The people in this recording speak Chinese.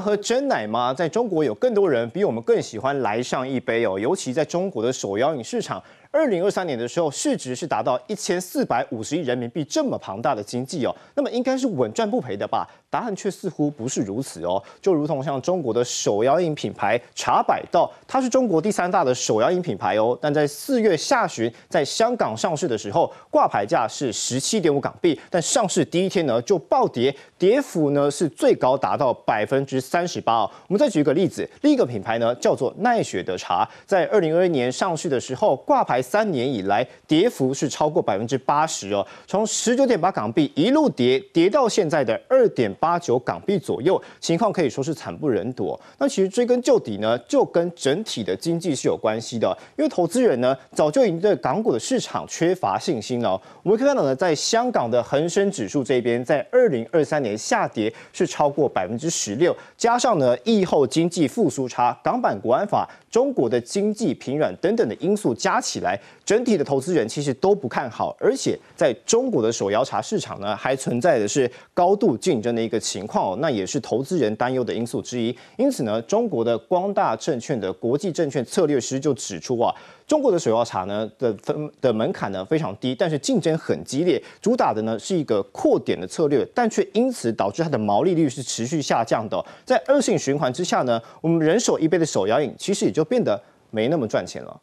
喝真奶吗？在中国有更多人比我们更喜欢来上一杯哦，尤其在中国的手摇饮市场。二零二三年的时候，市值是达到一千四百五十亿人民币这么庞大的经济哦，那么应该是稳赚不赔的吧？答案却似乎不是如此哦。就如同像中国的手摇饮品牌茶百道，它是中国第三大的手摇饮品牌哦。但在四月下旬在香港上市的时候，挂牌价是十七点五港币，但上市第一天呢就暴跌，跌幅呢是最高达到百分之三十八哦。我们再举一个例子，另一个品牌呢叫做奈雪的茶，在二零二一年上市的时候挂牌。三年以来，跌幅是超过百分之八十哦，从十九点八港币一路跌跌到现在的二点八九港币左右，情况可以说是惨不忍睹。那其实追根究底呢，就跟整体的经济是有关系的，因为投资人呢早就已经对港股的市场缺乏信心哦。我们可以看到呢，在香港的恒生指数这边，在二零二三年下跌是超过百分之十六，加上呢疫后经济复苏差、港版国安法、中国的经济疲软等等的因素加起来。整体的投资人其实都不看好，而且在中国的手摇茶市场呢，还存在的是高度竞争的一个情况，哦，那也是投资人担忧的因素之一。因此呢，中国的光大证券的国际证券策略师就指出啊，中国的手摇茶呢的分的门槛呢非常低，但是竞争很激烈，主打的呢是一个扩点的策略，但却因此导致它的毛利率是持续下降的。在恶性循环之下呢，我们人手一杯的手摇饮其实也就变得没那么赚钱了。